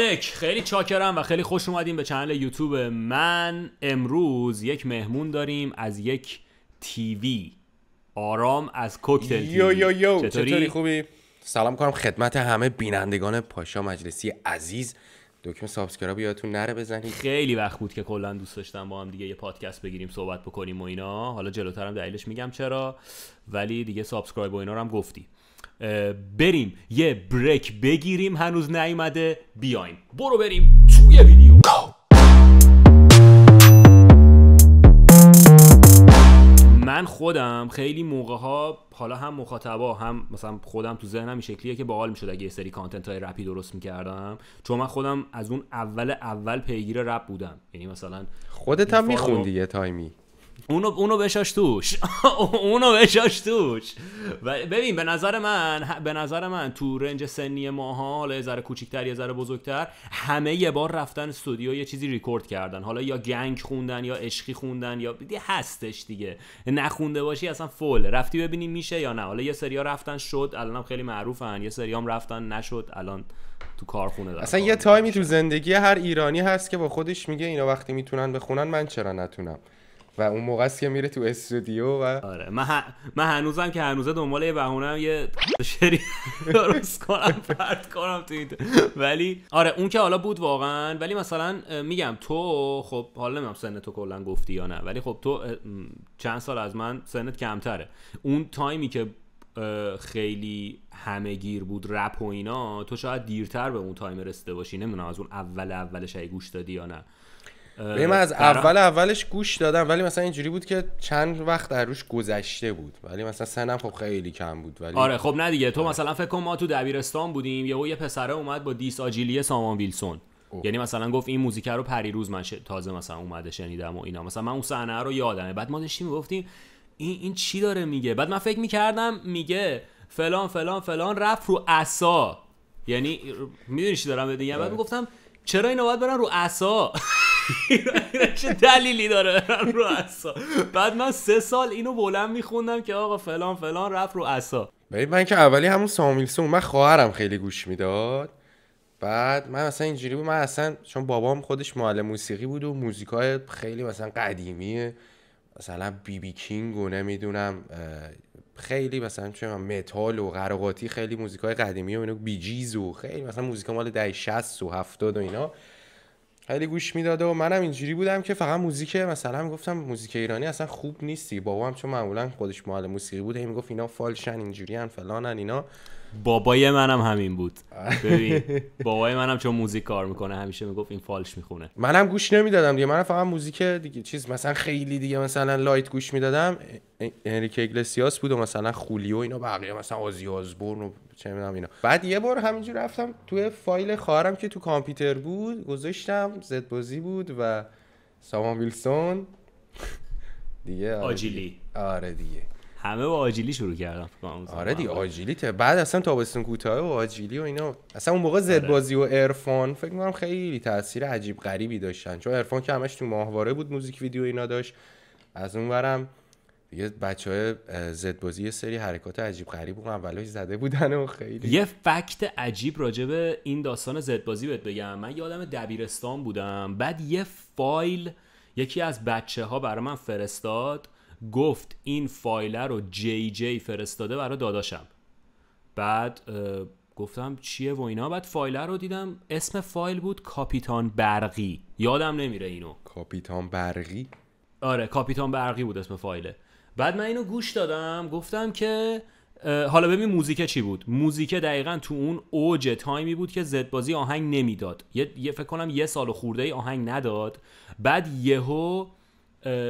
علیک خیلی چاکرم و خیلی خوش اومدیم به چنل یوتیوب من امروز یک مهمون داریم از یک تیوی آرام از کوکتل تیوی یو یو یو چطوری؟, چطوری خوبی سلام کنم خدمت همه بینندگان پاشا مجلسی عزیز دکمه سابسکرایب یادتون نره بزنید خیلی وقت بود که کلا دوست داشتم با هم دیگه یه پادکست بگیریم صحبت بکنیم و اینا حالا جلوترم دلیلش میگم چرا ولی دیگه سابسکرایب و اینا رو هم گفتی بریم یه بریک بگیریم هنوز نیومده بیایم برو بریم توی ویدیو من خودم خیلی موقع ها حالا هم مخاطبا هم مثلا خودم تو ذهنم این شکلیه که باحال میشد اگه یه سری کانتنت های رپی درست میکردم چون من خودم از اون اول اول پیگیر رپ بودم یعنی مثلا خودت هم میخوندی یه تایمی اونو اونو بشاش توش اونو بشاش توش ببین به نظر من به نظر من تو رنج سنی ماها حالا یه ذره کوچیک‌تر یه ذره بزرگتر همه یه بار رفتن استودیو یه چیزی ریکورد کردن حالا یا گنگ خوندن یا عشقی خوندن یا دی هستش دیگه نخونده باشی اصلا فول رفتی ببینی میشه یا نه حالا یه سریا رفتن شد الانم خیلی معروفن یه سریام رفتن نشد الان تو کارخونه دارن اصلا یه تایمی تو زندگی هر ایرانی هست که با خودش میگه اینا وقتی میتونن بخونن من چرا نتونم و اون موقع است که میره تو استودیو و آره من, هنوزم که هنوزه دنبال یه بهونه یه شری درست کنم پرت کنم تو این ولی آره اون که حالا بود واقعا ولی مثلا میگم تو خب حالا نمیدونم سن تو کلا گفتی یا نه ولی خب تو چند سال از من سنت کمتره اون تایمی که خیلی همه گیر بود رپ و اینا تو شاید دیرتر به اون تایم رسیده باشی نمیدونم از اون اول اولش ای گوش دادی یا نه به من از اول اولش گوش دادم ولی مثلا اینجوری بود که چند وقت در روش گذشته بود ولی مثلا سنم خب خیلی کم بود ولی آره خب نه دیگه تو آره. مثلا فکر کن ما تو دبیرستان بودیم یهو یه پسره اومد با دیس آجیلی سامان ویلسون یعنی مثلا گفت این موزیک رو روز من ش... تازه مثلا اومده شنیدم و اینا مثلا من اون صحنه رو یادمه بعد ما داشتیم گفتیم این این چی داره میگه بعد من فکر میکردم میگه فلان فلان فلان رفت رو عصا یعنی میدونی چی دارم بعد آره. میگفتم چرا اینا باید برن رو عصا اینا چه دلیلی داره برن رو اصا بعد من سه سال اینو بلند میخوندم که آقا فلان فلان رفت رو اصا ببین من که اولی همون سامیلسون من خواهرم خیلی گوش میداد بعد من مثلا اینجوری بود من اصلا چون بابام خودش معلم موسیقی بود و موزیکای خیلی مثلا قدیمیه مثلا بی بی کینگ و نمیدونم خیلی مثلا چه متال و غرقاتی خیلی موزیکای قدیمی و اینا جیز و خیلی مثلا موزیکا مال ده 60 و 70 و اینا خیلی گوش میداده و منم اینجوری بودم که فقط موزیک مثلا میگفتم موزیک ایرانی اصلا خوب نیستی هم چون معمولا خودش معلم موسیقی بوده میگفت اینا فالشن اینجوریان فلانن اینا بابای منم همین بود ببین بابای منم چون موزیک کار میکنه همیشه میگفت این فالش میخونه منم گوش نمیدادم دیگه منم فقط موزیک دیگه چیز مثلا خیلی دیگه مثلا لایت گوش میدادم هنریک اگلسیاس بود و مثلا خولیو اینا بقیه مثلا آزی آزبورن و چه میدونم اینا بعد یه بار همینجور رفتم توی فایل خواهرم که تو کامپیوتر بود گذاشتم زد بازی بود و سامان ویلسون دیگه آره آجیلی آره دیگه همه با آجیلی شروع کردم آره دی آجیلی ته. بعد اصلا تابستون کوتاه و آجیلی و اینا اصلا اون موقع زد آره. بازی و عرفان فکر می‌کنم خیلی تاثیر عجیب غریبی داشتن چون عرفان که همش تو ماهواره بود موزیک ویدیو اینا داشت از اون برم یه بچه های زدبازی یه سری حرکات عجیب غریب اون زده بودن و خیلی یه فکت عجیب راجع این داستان زدبازی بهت بگم من یادم دبیرستان بودم بعد یه فایل یکی از بچه ها برای من فرستاد گفت این فایل رو جی جی فرستاده برای داداشم بعد گفتم چیه و اینا بعد فایل رو دیدم اسم فایل بود کاپیتان برقی یادم نمیره اینو کاپیتان برقی آره کاپیتان برقی بود اسم فایله بعد من اینو گوش دادم گفتم که حالا ببین موزیک چی بود موزیک دقیقا تو اون اوج تایمی بود که زدبازی بازی آهنگ نمیداد یه،, فکر کنم یه سال خورده ای آهنگ نداد بعد یهو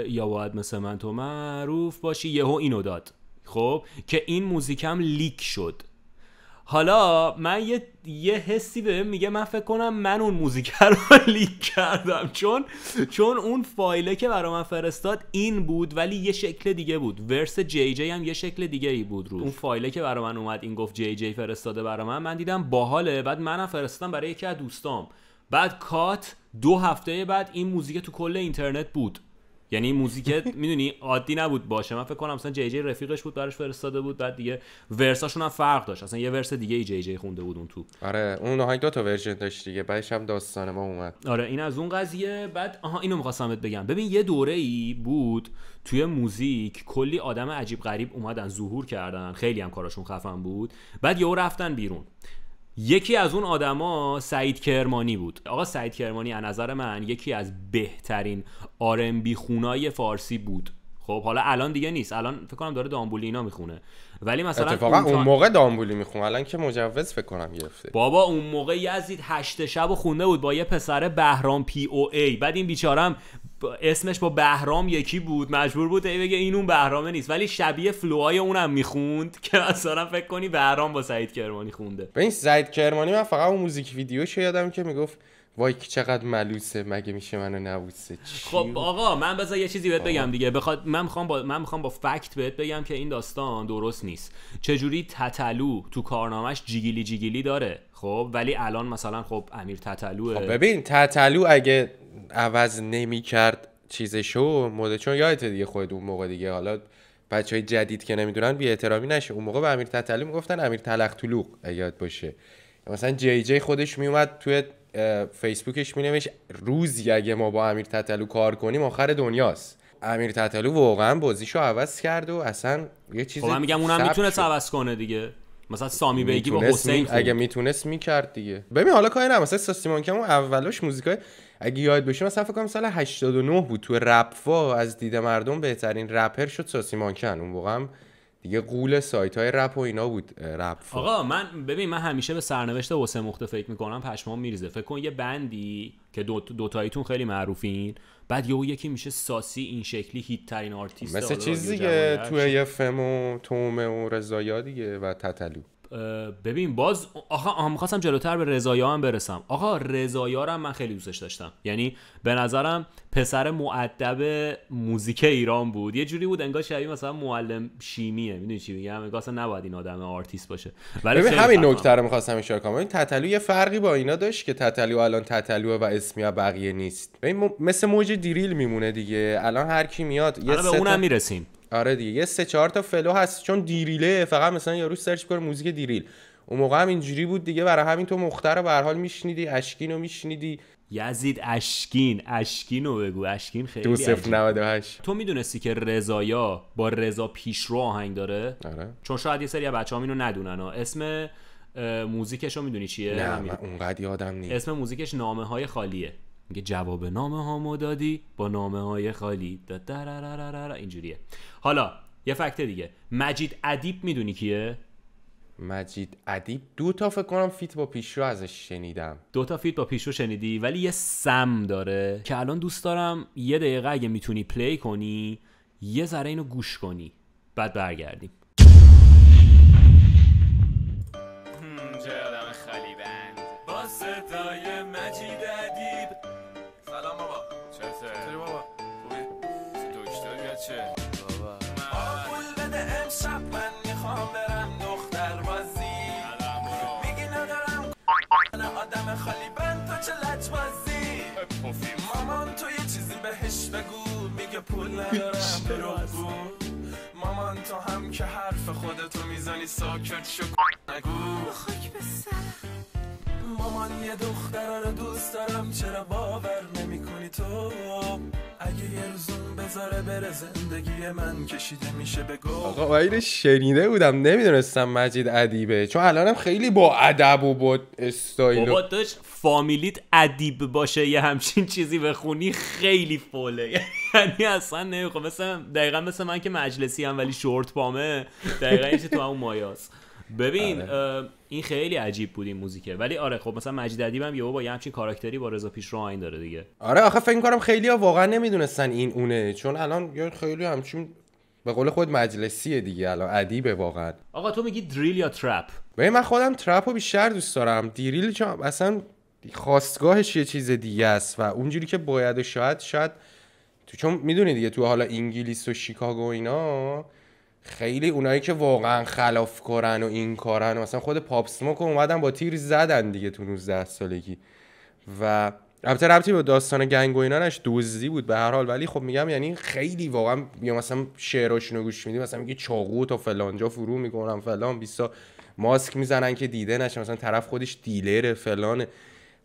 یا باید مثل من تو معروف باشی یهو اینو داد خب که این موزیکم لیک شد حالا من یه, یه حسی به میگه من فکر کنم من اون موزیک رو لیک کردم چون چون اون فایله که برا من فرستاد این بود ولی یه شکل دیگه بود ورس جی جی هم یه شکل دیگه ای بود رو اون فایله که برا من اومد این گفت جی جی فرستاده برا من من دیدم باحاله بعد منم فرستادم برای یکی از دوستام بعد کات دو هفته بعد این موزیک تو کل اینترنت بود یعنی موزیک میدونی عادی نبود باشه من فکر کنم مثلا جی جی رفیقش بود براش فرستاده بود بعد دیگه ورساشون هم فرق داشت اصلا یه ورس دیگه ای جی جی خونده بود اون تو آره اون آهنگ دو تا ورژن داشت دیگه بعدش هم داستان ما اومد آره این از اون قضیه بعد آها اینو میخواستم بهت بگم ببین یه دوره ای بود توی موزیک کلی آدم عجیب غریب اومدن ظهور کردن خیلی هم کارشون خفن بود بعد یهو رفتن بیرون یکی از اون آدما سعید کرمانی بود آقا سعید کرمانی از نظر من یکی از بهترین آرنبی خونای فارسی بود خب حالا الان دیگه نیست الان فکر کنم داره دامبولی اینا میخونه ولی مثلا اتفاقا اون, اون موقع دامبولی میخونه الان که مجوز فکر کنم گرفته بابا اون موقع یزید هشت شب و خونده بود با یه پسر بهرام پی او ای بعد این بیچارم اسمش با بهرام یکی بود مجبور بود ای بگه این اون بهرامه نیست ولی شبیه فلوهای اونم میخوند که مثلا فکر کنی بهرام با سعید کرمانی خونده به این سعید کرمانی من فقط اون موزیک ویدیو یادم که میگفت وای که چقدر ملوسه مگه میشه منو نبوسه خب آقا من بذار یه چیزی بهت بگم دیگه بخواد من میخوام با من میخوام با فکت بهت بگم که این داستان درست نیست چجوری تتلو تو کارنامهش جیگیلی جیگیلی داره خب ولی الان مثلا خب امیر تتلوه خب ببین تتلو اگه عوض نمی کرد چیزشو مده چون یادت دیگه خود اون موقع دیگه حالا بچه های جدید که نمیدونن بی احترامی نشه اون موقع به امیر تتلو میگفتن امیر تلخ طلوق یاد باشه مثلا جی جی خودش میومد توی فیسبوکش مینوشت روزی اگه ما با امیر تتلو کار کنیم آخر دنیاست امیر تتلو واقعا بازیشو عوض کرد و اصلا یه چیزی خب میگم اونم میتونست عوض کنه دیگه مثلا سامی بیگی با حسین می... اگه میتونست میکرد دیگه ببین حالا کاری نه مثلا که کمو اولش موزیکای اگه یاد بشه مثلا فکر کنم سال 89 بود تو رپوا از دید مردم بهترین رپر شد ساسیمان مانکن اون واقعا. دیگه قول سایت های رپ و اینا بود رپ آقا من ببین من همیشه به سرنوشت حسین مخته فکر میکنم پشمام میریزه فکر کن یه بندی که دو, دو خیلی معروفین بعد یهو یکی میشه ساسی این شکلی هیت ترین آرتیست مثل چیزی که تو فم و تومه و رضایا دیگه و تتلو ببین باز آقا میخواستم جلوتر به رضایا هم برسم آقا رضایا هم من خیلی دوستش داشتم یعنی به نظرم پسر معدب موزیک ایران بود یه جوری بود انگار شبیه مثلا معلم شیمیه میدونی چی میگم انگار اصلا نباید این آدم آرتیست باشه ولی ببین همین نکته رو میخواستم اشاره کنم این تتلو یه فرقی با اینا داشت که تتلو الان تتلو و اسمیا بقیه نیست ببین مثل موج دیریل میمونه دیگه الان هر کی میاد یه آره، میرسیم آره دیگه یه سه چهار تا فلو هست چون دیریله فقط مثلا یارو سرچ کنه موزیک دیریل اون موقع هم اینجوری بود دیگه برای همین تو مختار به هر حال میشنیدی اشکین رو میشنیدی یزید اشکین اشکین رو بگو اشکین خیلی 2098 98 تو میدونستی که رضایا با رضا پیشرو آهنگ داره آره. چون شاید یه سری بچه‌ها اینو ندونن ها. اسم موزیکش رو میدونی چیه نه من اونقدر یادم نیست اسم موزیکش نامه های خالیه میگه جواب نامه ها دادی با نامه های خالی اینجوریه حالا یه فکت دیگه مجید ادیب میدونی کیه مجید ادیب دو تا فکر کنم فیت با پیشرو ازش شنیدم دو تا فیت با پیشرو شنیدی ولی یه سم داره که الان دوست دارم یه دقیقه اگه میتونی پلی کنی یه ذره اینو گوش کنی بعد برگردیم ندارم مامان تو هم که حرف خودتو میزنی ساکت شو نگو خاک به سر مامان یه دختر رو دوست دارم چرا باور نمی کنی تو اگه یه روزون بذاره بره زندگی من کشیده میشه بگو آقا وایل شنیده بودم نمیدونستم مجید عدیبه چون الانم خیلی با ادب و با استایل بابا داشت فامیلیت ادیب باشه یه همچین چیزی بخونی خیلی فوله یعنی اصلا نمیخوام مثلا دقیقا مثل من که مجلسی هم ولی شورت پامه دقیقا این تو همون مایاست ببین آره. این خیلی عجیب بود این موزیکه ولی آره خب مثلا مجید ادیب هم یهو با یه همچین کاراکتری با رضا پیش آین داره دیگه آره آخه فکر کنم خیلی ها واقعا نمیدونستن این اونه چون الان یه خیلی همچین به قول خود مجلسیه دیگه الان ادیبه واقعا آقا تو میگی دریل یا ترپ ببین من خودم ترپ رو بیشتر دوست دارم دریل چون اصلا خواستگاهش یه چیز دیگه است و اونجوری که باید و شاید شاید تو چون میدونی دیگه تو حالا انگلیس و شیکاگو اینا خیلی اونایی که واقعا خلاف کرن و این کارن و مثلا خود پاپ سموک اومدن با تیر زدن دیگه تو 19 سالگی و البته ربطی به داستان گنگ و نش دزدی بود به هر حال ولی خب میگم یعنی خیلی واقعا یا مثلا شعراشونو گوش میدی مثلا میگه چاقو تا فلانجا فرو میکنم فلان بیستا ماسک میزنن که دیده نشه مثلا طرف خودش دیلر فلانه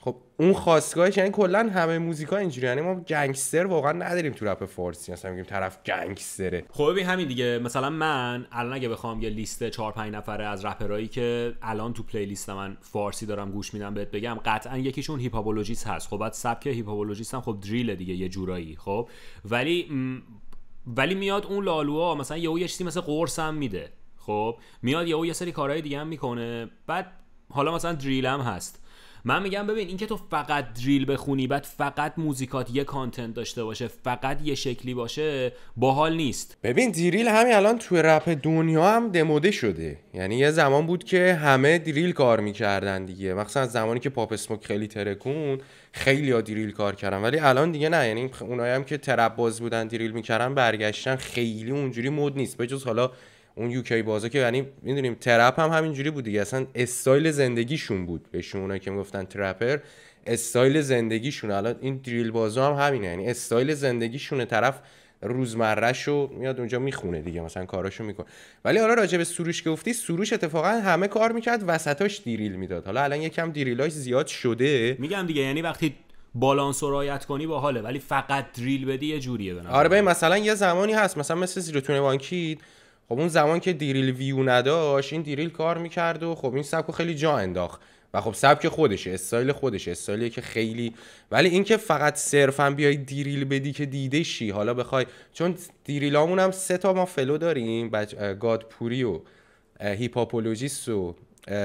خب اون خواستگاهش یعنی کلا همه موزیکا اینجوری یعنی ما گنگستر واقعا نداریم تو رپ فارسی اصلا میگیم طرف گنگستره خب ببین همین دیگه مثلا من الان اگه بخوام یه لیست 4 5 نفره از رپرایی که الان تو پلی لیست من فارسی دارم گوش میدم بهت بگم قطعا یکیشون هیپابولوژیست هست خب بعد سبک هیپابولوژیست هم خب دریل دیگه یه جورایی خب ولی م... ولی میاد اون لالوها مثلا یهو یه چیزی مثل قرص هم میده خب میاد یهو یه سری کارهای دیگه هم میکنه بعد حالا مثلا دریل هم هست من میگم ببین اینکه تو فقط دریل بخونی بعد فقط موزیکات یه کانتنت داشته باشه فقط یه شکلی باشه باحال نیست ببین دریل همین الان توی رپ دنیا هم دموده شده یعنی یه زمان بود که همه دریل کار میکردن دیگه مخصوصا زمانی که پاپ اسموک خیلی ترکون خیلی ها دریل کار کردن ولی الان دیگه نه یعنی اونایی هم که ترپ باز بودن دریل میکردن برگشتن خیلی اونجوری مود نیست بجز حالا اون یوکی بازا که یعنی میدونیم ترپ هم همینجوری بود دیگه اصلا استایل زندگیشون بود بهشون اونایی که میگفتن ترپر استایل زندگیشون الان این دریل بازا هم همینه یعنی استایل زندگیشون طرف روزمرهش رو میاد اونجا میخونه دیگه مثلا کاراشو میکنه ولی حالا راجع به سروش گفتی سروش اتفاقا همه کار میکرد وسطاش دیریل میداد حالا الان یکم دیریلاش زیاد شده میگم دیگه یعنی وقتی بالانس رعایت کنی با حاله ولی فقط دریل بدی یه جوریه به آره مثلا یه زمانی هست مثلا مثل زیرتونه وانکید خب اون زمان که دیریل ویو نداشت این دیریل کار میکرد و خب این سبک خیلی جا انداخت و خب سبک خودشه استایل خودشه استایلی که خیلی ولی اینکه فقط صرفا بیای دیریل بدی که دیده شی حالا بخوای چون دیریلامون هم سه تا ما فلو داریم گاد گادپوری و هیپاپولوژیست و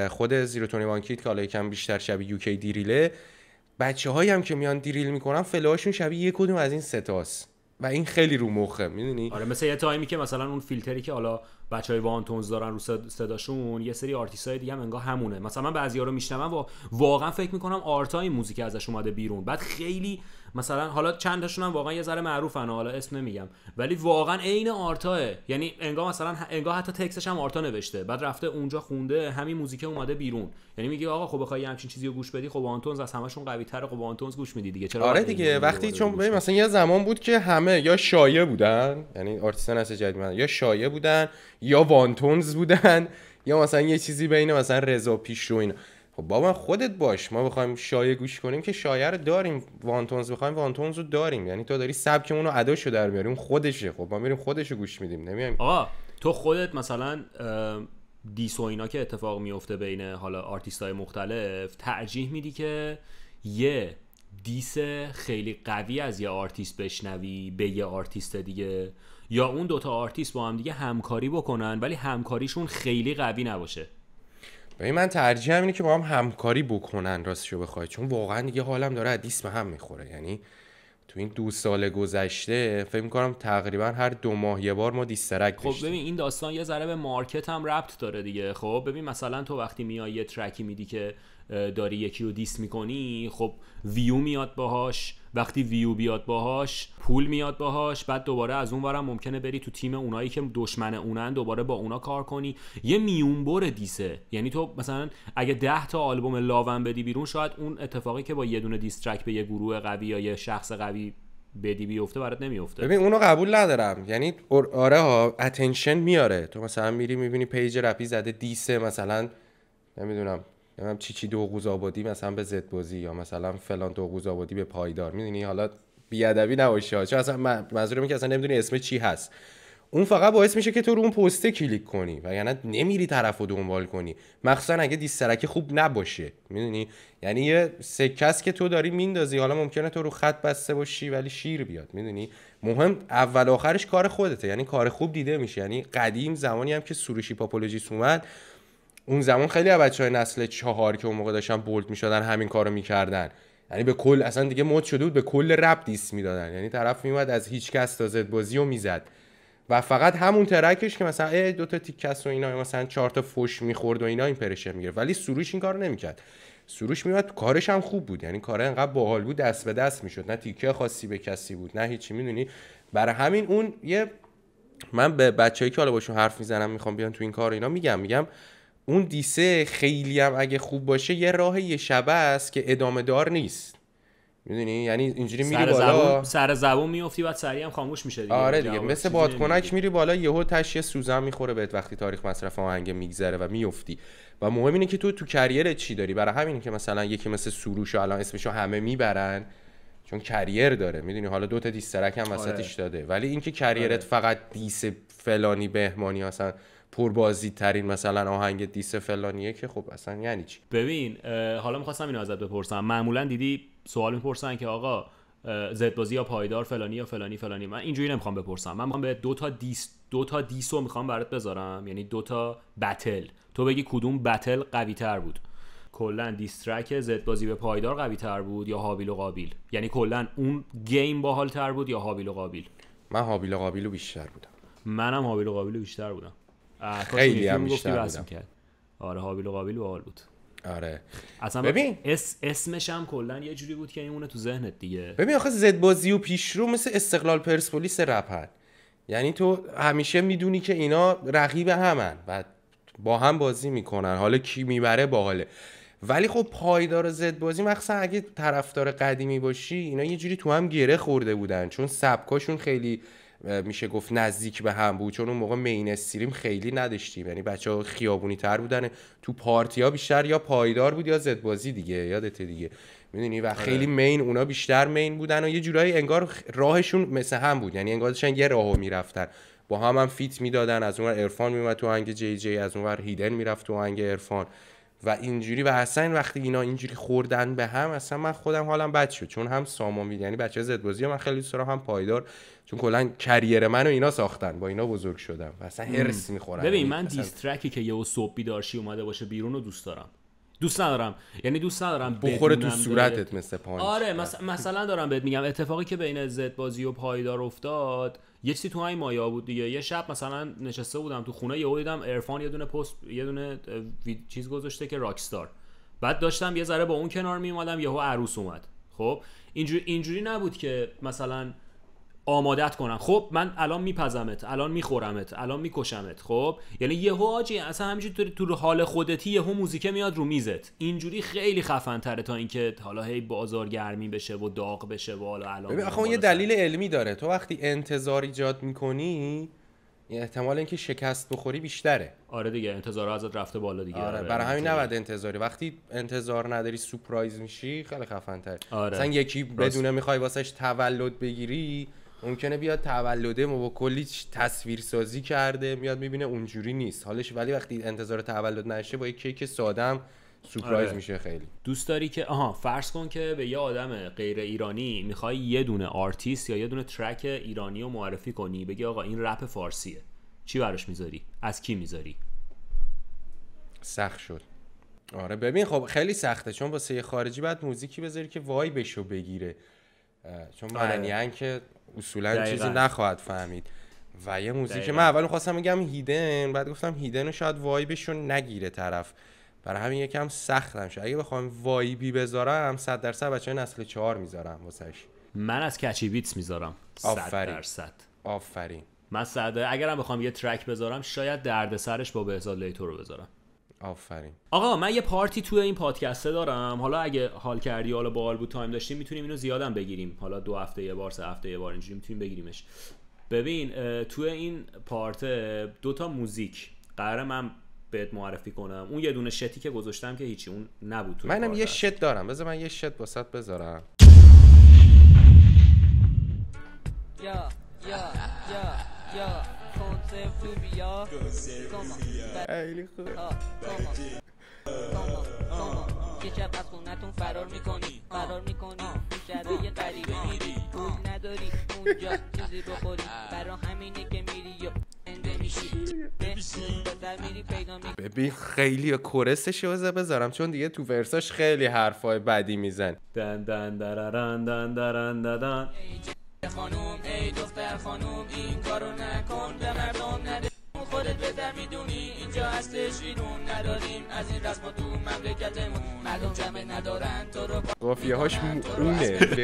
خود زیروتونی وانکیت که حالا یکم بیشتر شبیه یوکی دیریله بچه هایی هم که میان دیریل میکنن فلوهاشون شبیه یک کدوم از این ستاست و این خیلی رو مخه میدونی آره مثل یه تایمی که مثلا اون فیلتری که حالا بچهای وانتونز دارن رو صداشون یه سری های دیگه هم همونه مثلا من بعضیا رو میشنوم و واقعا فکر میکنم آرتای موزیک ازش اومده بیرون بعد خیلی مثلا حالا چند تاشون هم واقعا یه ذره معروفن حالا اسم نمیگم ولی واقعا عین آرتاه یعنی انگا مثلا انگا حتی تکسش هم آرتا نوشته بعد رفته اونجا خونده همین موزیک اومده بیرون یعنی میگه آقا خب بخوای همچین چیزی رو گوش بدی خب آنتونز از همشون قوی تر خب آنتونز گوش میدی دیگه چرا آره دیگه وقتی چون ببین مثلا یه زمان بود که همه یا شایع بودن یعنی آرتیستان جدید یا شایع بودن یا وانتونز بودن یا مثلا یه چیزی بین مثلا رضا پیشرو خب بابا خودت باش ما بخوایم شایه گوش کنیم که شایه رو داریم وانتونز بخوایم وانتونز رو داریم یعنی تو داری سبکمون رو اداشو در میاری اون خودشه خب ما میریم خودش گوش میدیم نمیایم آقا تو خودت مثلا دیس و اینا که اتفاق میفته بین حالا آرتیست های مختلف ترجیح میدی که یه دیس خیلی قوی از یه آرتیست بشنوی به یه آرتیست دیگه یا اون دوتا آرتیست با هم دیگه همکاری بکنن ولی همکاریشون خیلی قوی نباشه به من ترجیح اینه که با هم همکاری بکنن راستشو بخوای چون واقعا دیگه حالم داره حدیث به هم میخوره یعنی تو این دو سال گذشته فکر میکنم تقریبا هر دو ماه یه بار ما دیسترک خب ببین این داستان یه ذره به مارکت هم ربط داره دیگه خب ببین مثلا تو وقتی میای یه ترکی میدی که داری یکی رو دیس میکنی خب ویو میاد باهاش وقتی ویو بیاد باهاش پول میاد باهاش بعد دوباره از اون ورم ممکنه بری تو تیم اونایی که دشمن اونن دوباره با اونا کار کنی یه میون بر دیسه یعنی تو مثلا اگه 10 تا آلبوم لاون بدی بیرون شاید اون اتفاقی که با یه دونه دیسترک به یه گروه قوی یا یه شخص قوی بدی بیفته برات نمیفته ببین اونو قبول ندارم یعنی آره ها اتنشن میاره تو مثلا میری میبینی پیج رپی زده دیسه مثلا نمیدونم نمیدونم چی چی دوغوز آبادی مثلا به زد بازی یا مثلا فلان دوغوز آبادی به پایدار میدونی حالا بیادبی نباشه چون اصلا منظورم که اصلا نمیدونی اسم چی هست اون فقط باعث میشه که تو رو اون پسته کلیک کنی و یعنی نمیری طرف رو دنبال کنی مخصوصا اگه دیسترک خوب نباشه میدونی یعنی یه سکست که تو داری میندازی حالا ممکنه تو رو خط بسته باشی ولی شیر بیاد میدونی مهم اول آخرش کار خودته یعنی کار خوب دیده میشه یعنی قدیم زمانی هم که سروشی پاپولوژیس اومد اون زمان خیلی از بچهای نسل چهار که اون موقع داشتن بولد میشدن همین کارو میکردن یعنی به کل اصلا دیگه مد شده بود به کل رپ دیس میدادن یعنی طرف میومد از هیچ کس تا زد بازی و میزد و فقط همون ترکش که مثلا ای دو تا تیکس و اینا مثلا چهار تا فوش میخورد و اینا این پرشه میگیره ولی سروش این کارو نمیکرد سروش میومد کارش هم خوب بود یعنی کار انقدر باحال بود دست به دست میشد نه تیکه خاصی به کسی بود نه هیچی میدونی برای همین اون یه من به بچه‌ای که حالا باشون حرف میزنم میخوام بیان تو این کار اینا میگم میگم اون دیسه خیلی هم اگه خوب باشه یه راه یه شبه است که ادامه دار نیست میدونی یعنی اینجوری میری سر بالا زبون، سر زبون میافتی بعد سریع هم خاموش میشه دیگه آره دیگه مثل بادکنک میری بالا یهو تش یه سوزن میخوره بهت وقتی تاریخ مصرف آهنگ میگذره و میفتی و مهم اینه که تو تو کریرت چی داری برای همین که مثلا یکی مثل سروش الان اسمشو همه میبرن چون کریر داره میدونی حالا دو تا دیسترک هم آره. وسطش داده ولی اینکه کریرت آره. فقط دیس فلانی بهمانی هستن پربازی ترین مثلا آهنگ دیس فلانیه که خب اصلا یعنی چی ببین حالا میخواستم اینو ازت بپرسم معمولا دیدی سوال میپرسن که آقا زدبازی یا پایدار فلانی یا فلانی فلانی من اینجوری نمیخوام بپرسم من میخوام به دو تا دیس دو تا دیسو میخوام برات بذارم یعنی دو تا بتل تو بگی کدوم بتل قوی تر بود کلا دیسترک زد بازی به پایدار قوی تر بود یا هابیل و قابیل یعنی کلا اون گیم باحال تر بود یا هابیل و قابیل من هابیل و قابیل بیشتر بودم منم هابیل و قابیل بیشتر بودم خب، خیلی هم بیشتر بودم آره حابیل و قابیل باحال بود آره اصلا ببین اسمش هم کلا یه جوری بود که این تو ذهنت دیگه ببین آخه زد بازی و پیشرو مثل استقلال پرسپولیس رپن یعنی تو همیشه میدونی که اینا رقیب همن و با هم بازی میکنن حالا کی میبره باحاله ولی خب پایدار زد بازی مخصوصا اگه طرفدار قدیمی باشی اینا یه جوری تو هم گره خورده بودن چون سبکاشون خیلی میشه گفت نزدیک به هم بود چون اون موقع مین استریم خیلی نداشتیم یعنی بچه ها خیابونی تر بودن تو پارتی ها بیشتر یا پایدار بود یا زدبازی دیگه یادته دیگه میدونی و آره. خیلی مین اونا بیشتر مین بودن و یه جورایی انگار راهشون مثل هم بود یعنی انگار داشتن یه راهو میرفتن با هم هم فیت میدادن از اونور عرفان میومد تو آهنگ جی جی از اونور هیدن میرفت تو آهنگ عرفان و اینجوری و اصلا وقتی اینا اینجوری خوردن به هم اصلا من خودم حالم بد شد چون هم سامان وید یعنی بچه زدبازی من خیلی سرا هم پایدار چون کلا کریر منو اینا ساختن با اینا بزرگ شدم و اصلا هرس میخورم ببین من دیسترکی که یهو صبح بیدارشی اومده باشه بیرون رو دوست دارم دوست ندارم یعنی دوست ندارم بخوره تو صورتت مثل پانچ آره مثلا دارم بهت میگم اتفاقی که بین زدبازی و پایدار افتاد یه چیزی تو همین مایا بود دیگه یه شب مثلا نشسته بودم تو خونه یهو دیدم ارفان یه دونه پست یه دونه چیز گذاشته که راکستار بعد داشتم یه ذره با اون کنار می اومدم یهو عروس اومد خب اینجوری اینجوری نبود که مثلا آمادت کنم خب من الان میپزمت الان میخورمت الان میکشمت خب یعنی یهو آجی اصلا همینجوری تو حال خودتی یهو موزیکه میاد رو میزت اینجوری خیلی خفن تا اینکه حالا هی بازار گرمی بشه و داغ بشه و حالا الان ببین اون یه دلیل علمی داره تو وقتی انتظار ایجاد میکنی احتمال اینکه شکست بخوری بیشتره آره دیگه انتظار ازت رفته بالا دیگه آره, آره، برای همین نباید انتظاری وقتی انتظار نداری سورپرایز میشی خیلی خفن آره. یکی بدونه میخوای واسش تولد بگیری ممکنه بیاد تولده و با کلی تصویر سازی کرده میاد میبینه اونجوری نیست حالش ولی وقتی انتظار تولد نشه با یک کیک سادم سورپرایز آره. میشه خیلی دوست داری که آها فرض کن که به یه آدم غیر ایرانی میخوای یه دونه آرتیست یا یه دونه ترک ایرانی رو معرفی کنی بگی آقا این رپ فارسیه چی براش میذاری از کی میذاری سخت شد آره ببین خب خیلی سخته چون با سه خارجی بعد موزیکی بذاری که وای بشو بگیره چون آره. معنی که اصولا چیزی نخواهد فهمید و یه موزیک من اول خواستم بگم هیدن بعد گفتم هیدن شاید وایبشون نگیره طرف برای همین یکم سختم شد اگه بخوام وایبی بذارم 100 درصد بچه نسل 4 میذارم واسش من از کچی بیتس میذارم 100 درصد آفرین من صد اگرم بخوام یه ترک بذارم شاید دردسرش با بهزاد لیتو رو بذارم آفرین آقا من یه پارتی توی این پادکسته دارم حالا اگه حال کردی حالا بال بود تایم داشتیم میتونیم اینو زیادم بگیریم حالا دو هفته یه بار سه هفته یه بار اینجوری میتونیم بگیریمش ببین توی این پارت دوتا موزیک قرار من بهت معرفی کنم اون یه دونه شتی که گذاشتم که هیچی اون نبود توی منم یه شت دارم بذار من یه شت واسط بذارم یا یا یا یا کنسرو بیا خیلی خوب یه شب از خونتون فرار میکنی فرار میکنی شهرهای غریبه میری پول نداری اونجا چیزی بخوری برا همینه که میری و زنده میشی ببین خیلی کورسش رو بذارم چون دیگه تو ورساش خیلی حرفای بدی میزن دن دن درن دن درن دن خانوم ای دختر خانوم این کارو نکن به مردم نده خودت بهتر میدونی اینجا هستش اینون نداریم از این رسم تو مملکتمون مردم جمع ندارن تو رو قافیه هاش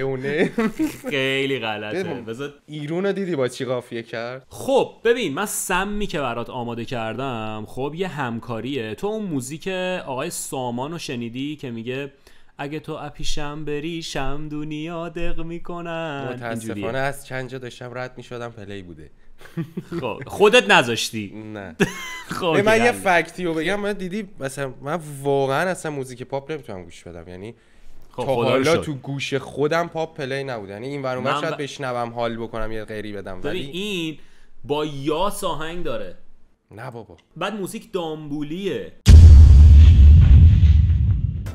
اونه به خیلی غلطه بذار ایرون دیدی با چی قافیه کرد خب ببین من سمی که برات آماده کردم خب یه همکاریه تو اون موزیک آقای سامان رو شنیدی که میگه اگه تو اپیشم بری شم دنیا دق میکنن متاسفانه از چند جا داشتم رد میشدم پلی بوده خب خودت نذاشتی نه خب من یه یعنی. فکتی رو بگم من دیدی مثلا من واقعا اصلا موزیک پاپ نمیتونم گوش بدم یعنی خب تا حالا تو گوش خودم پاپ پلی نبود یعنی این ورون شاید بشنوم حال بکنم یه غیری بدم ولی این با یا ساهنگ داره نه بابا بعد موزیک دامبولیه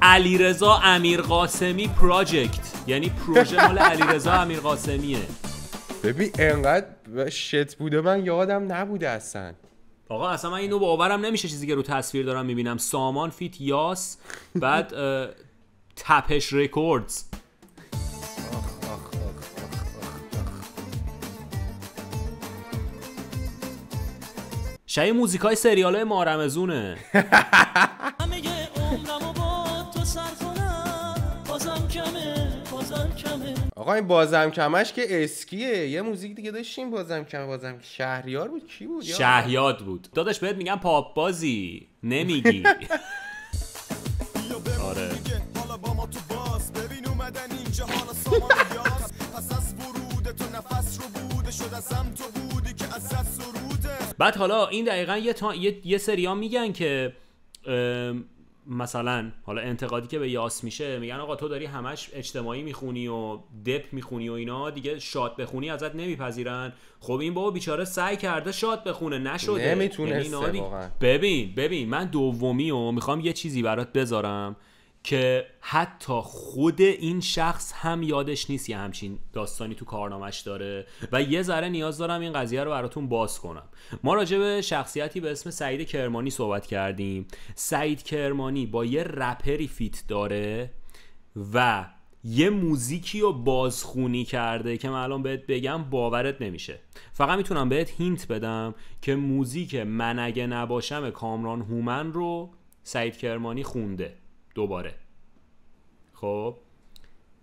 علیرضا امیر قاسمی پراجکت یعنی پروژه مال علیرضا امیر قاسمیه ببین انقدر شت بوده من یادم نبوده اصلا آقا اصلا من اینو باورم نمیشه چیزی که رو تصویر دارم میبینم سامان فیت یاس بعد تپش رکوردز شاید موزیکای سریال های مارمزونه سر بازم کمه بازم کمه آقا این بازم کمش که اسکیه یه موزیک دیگه داشتیم بازم کم بازم شهریار بود کی بود شهریاد بود داداش بهت میگم پاپ بازی نمیگی آره حالا با ما تو باز ببین اومدن اینجا حالا سامان یاز پس از ورود تو نفس رو بوده شد از هم تو بودی که از سروده بعد حالا این دقیقا یه, تا... یه... سریا میگن که ام... مثلا حالا انتقادی که به یاس میشه میگن آقا تو داری همش اجتماعی میخونی و دپ میخونی و اینا دیگه شاد بخونی ازت نمیپذیرن خب این بابا بیچاره سعی کرده شاد بخونه نشده نمیتونه یعنی ببین ببین من دومی و میخوام یه چیزی برات بذارم که حتی خود این شخص هم یادش نیست یه همچین داستانی تو کارنامش داره و یه ذره نیاز دارم این قضیه رو براتون باز کنم ما راجع به شخصیتی به اسم سعید کرمانی صحبت کردیم سعید کرمانی با یه رپری فیت داره و یه موزیکی رو بازخونی کرده که من الان بهت بگم باورت نمیشه فقط میتونم بهت هینت بدم که موزیک من اگه نباشم کامران هومن رو سعید کرمانی خونده دوباره خب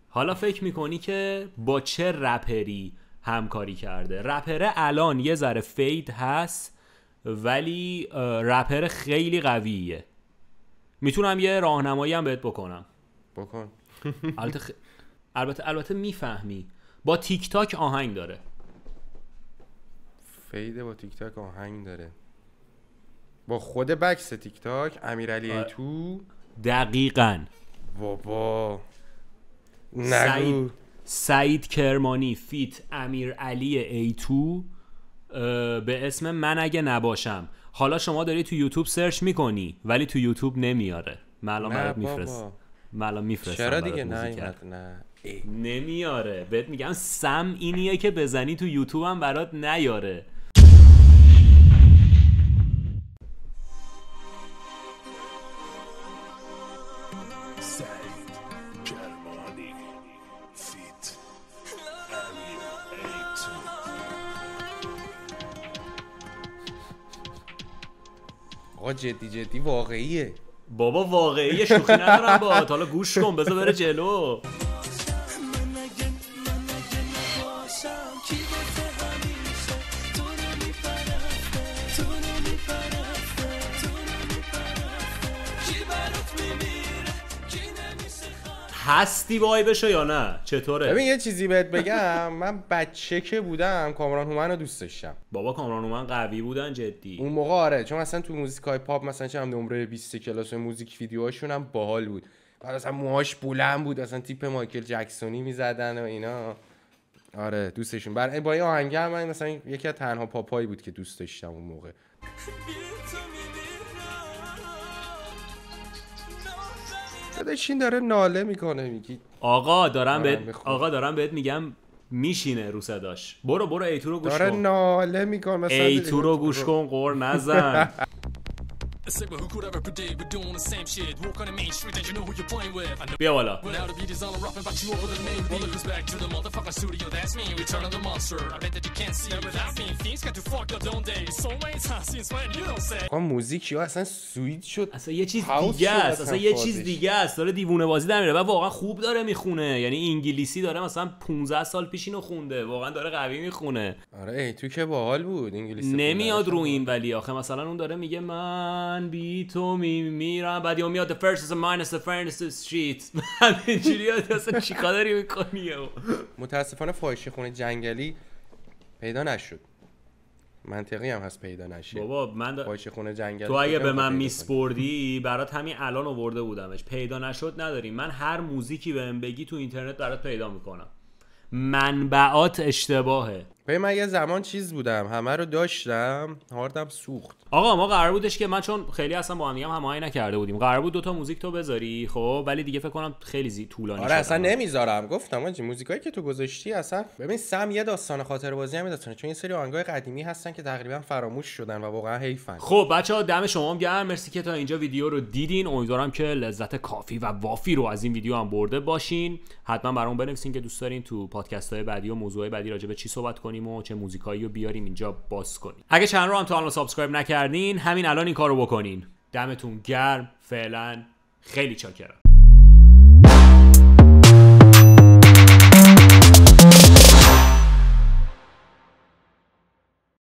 حالا فکر میکنی که با چه رپری همکاری کرده رپره الان یه ذره فید هست ولی رپر خیلی قویه میتونم یه راهنمایی هم بهت بکنم بکن البته, البته البته میفهمی با تیک تاک آهنگ داره فیده با تیک تاک آهنگ داره با خود بکس تیک تاک امیرعلی تو دقیقا بابا سعید کرمانی فیت امیر علی تو به اسم من اگه نباشم حالا شما داری تو یوتیوب سرچ میکنی ولی تو یوتیوب نمیاره معلوم میفرست معلوم میفرست چرا دیگه نه نه نمیاره بهت میگم سم اینیه که بزنی تو یوتیوب هم برات نیاره آقا جدی جدی واقعیه بابا واقعیه شوخی ندارم با حالا گوش کن بذار بره جلو هستی بشو یا نه چطوره ببین یه چیزی بهت بگم من بچه که بودم کامران هومن رو دوست داشتم بابا کامران هومن قوی بودن جدی اون موقع آره چون مثلا تو موزیک های پاپ مثلا چه هم نمره 20 کلاس موزیک ویدیوهاشون هم باحال بود بعد اصلا موهاش بلند بود اصلا تیپ مایکل جکسونی میزدن و اینا آره دوستشون بر با این من مثلا یکی از تنها پاپایی بود که دوست داشتم اون موقع این داره ناله میکنه میگی آقا دارم آره، بهت آقا دارم بهت میگم میشینه رو صداش برو برو ایتو رو گوش کن داره ناله میکنه ایتو رو گوش کن قور نزن say, who موزیک اصلا سویت شد. اصلا یه چیز دیگه است. اصلا یه چیز دیگه است. داره دیوونه بازی در میره. و واقعا خوب داره میخونه. یعنی انگلیسی داره مثلا 15 سال پیش اینو خونده. واقعا داره قوی میخونه. آره ای تو که باحال بود انگلیسی. نمیاد رو این ولی آخه مثلا اون داره میگه من من بی تو می میرم بعد میاد the first is a minus the first is shit همینجوری اصلا چیکار داری میکنی متاسفانه فایشی خونه جنگلی پیدا نشد منطقی هم هست پیدا نشه بابا من دا... خونه جنگلی تو اگه به من میسپردی برات همین الان آورده بودمش پیدا نشد نداری من هر موزیکی بهم بگی تو اینترنت برات پیدا میکنم منبعات اشتباهه به من یه زمان چیز بودم همه رو داشتم هاردم سوخت آقا ما قرار بودش که من چون خیلی اصلا با هم دیگه هم نکرده بودیم قرار بود دو تا موزیک تو بذاری خب ولی دیگه فکر کنم خیلی زی طولانی آره شد اصلا نمیذارم گفتم آجی موزیکایی که تو گذاشتی اصلا ببین سم یه داستان خاطر بازی هم داستانه چون این سری آهنگای قدیمی هستن که تقریبا فراموش شدن و واقعا حیفن خب بچه‌ها دم شما هم گرم مرسی که تا اینجا ویدیو رو دیدین امیدوارم که لذت کافی و وافی رو از این ویدیو هم برده باشین حتما برام بنویسین که دوست دارین تو پادکست های بعدی و موضوع بعدی راجع به چی صحبت کنیم کنیم و چه موزیکایی رو بیاریم اینجا باز کنیم اگه چند رو هم تا الان سابسکرایب نکردین همین الان این کارو بکنین دمتون گرم فعلا خیلی چاکرم